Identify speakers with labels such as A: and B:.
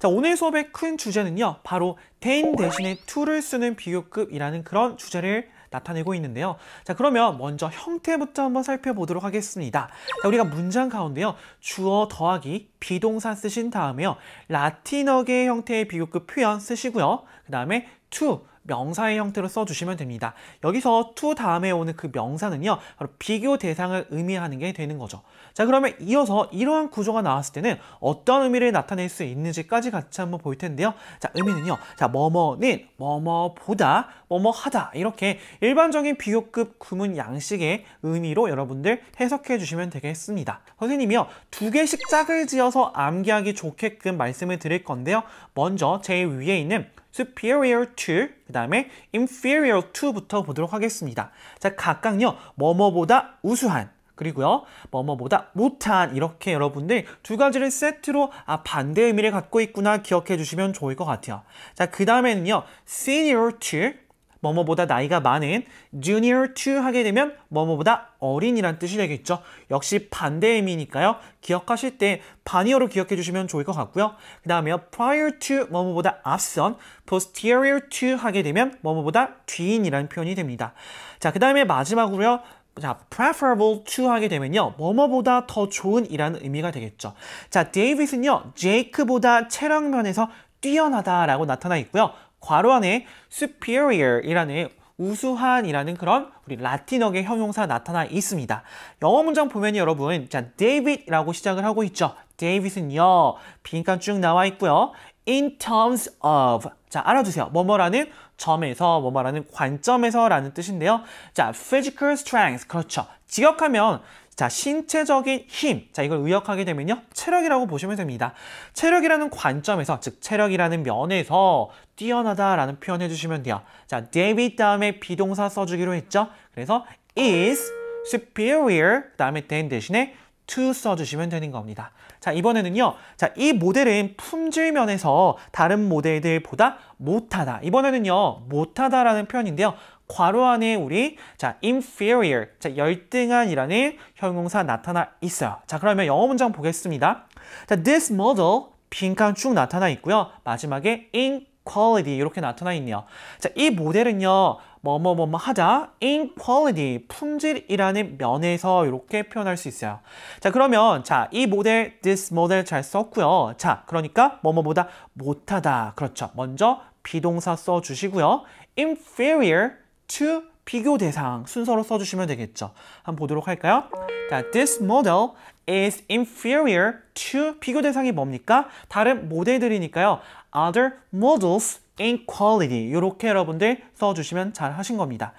A: 자, 오늘 수업의 큰 주제는요. 바로 대인 대신에 to를 쓰는 비교급이라는 그런 주제를 나타내고 있는데요. 자, 그러면 먼저 형태부터 한번 살펴보도록 하겠습니다. 자, 우리가 문장 가운데요. 주어 더하기 비동사 쓰신 다음에요. 라틴어계 형태의 비교급 표현 쓰시고요. 그 다음에 to 명사의 형태로 써주시면 됩니다. 여기서 to 다음에 오는 그 명사는요. 바로 비교 대상을 의미하는 게 되는 거죠. 자 그러면 이어서 이러한 구조가 나왔을 때는 어떤 의미를 나타낼 수 있는지까지 같이 한번 볼 텐데요. 자 의미는요. 자 뭐뭐는 뭐뭐보다 뭐뭐하다 이렇게 일반적인 비교급 구문 양식의 의미로 여러분들 해석해 주시면 되겠습니다. 선생님이요. 두 개씩 짝을 지어서 암기하기 좋게끔 말씀을 드릴 건데요. 먼저 제일 위에 있는 superior to 그 다음에 inferior to부터 보도록 하겠습니다. 자 각각요 뭐뭐보다 우수한 그리고요 뭐뭐보다 못한 이렇게 여러분들 두 가지를 세트로 아 반대 의미를 갖고 있구나 기억해 주시면 좋을 것 같아요. 자그 다음에는요 senior to 뭐뭐보다 나이가 많은 junior to 하게 되면 뭐뭐보다 어린이란 뜻이 되겠죠. 역시 반대의 미니까요 기억하실 때 반이어로 기억해 주시면 좋을 것 같고요. 그 다음에 prior to 뭐뭐보다 앞선 posterior to 하게 되면 뭐뭐보다 뒤인이라는 표현이 됩니다. 자, 그 다음에 마지막으로요. 자, preferable to 하게 되면요. 뭐뭐보다 더 좋은 이라는 의미가 되겠죠. 자, d a v i d 은요 j a k e 보다 체력면에서 뛰어나다라고 나타나 있고요. 괄호 안에 superior이라는 우수한이라는 그런 우리 라틴어계 형용사 나타나 있습니다. 영어 문장 보면 여러분 자 David라고 시작을 하고 있죠. David은요 빈칸 쭉 나와 있고요. In terms of 자 알아주세요. 뭐뭐라는 점에서 뭐뭐라는 관점에서라는 뜻인데요. 자 physical strength 그렇죠. 직역하면 자, 신체적인 힘. 자, 이걸 의역하게 되면요. 체력이라고 보시면 됩니다. 체력이라는 관점에서, 즉, 체력이라는 면에서 뛰어나다라는 표현 해주시면 돼요. 자, David 다음에 비동사 써주기로 했죠. 그래서 is superior, 그 다음에 than 대신에 to 써주시면 되는 겁니다. 자, 이번에는요. 자, 이 모델은 품질 면에서 다른 모델들보다 못하다. 이번에는요. 못하다라는 표현인데요. 괄호 안에 우리 자 inferior, 자 열등한이라는 형용사 나타나 있어요. 자 그러면 영어 문장 보겠습니다. 자 this model 빈칸 쭉 나타나 있고요. 마지막에 in quality 이렇게 나타나 있네요. 자, 이 모델은요. 뭐뭐뭐뭐 뭐, 뭐, 뭐 하자 in quality 품질이라는 면에서 이렇게 표현할 수 있어요. 자, 그러면 자, 이 모델 this model 잘 썼고요. 자, 그러니까 뭐뭐보다 못하다. 그렇죠. 먼저 비동사 써 주시고요. inferior to 비교 대상 순서로 써주시면 되겠죠. 한번 보도록 할까요? 자, this model is inferior to 비교 대상이 뭡니까? 다른 모델들이니까요. other models in quality 이렇게 여러분들 써주시면 잘 하신 겁니다.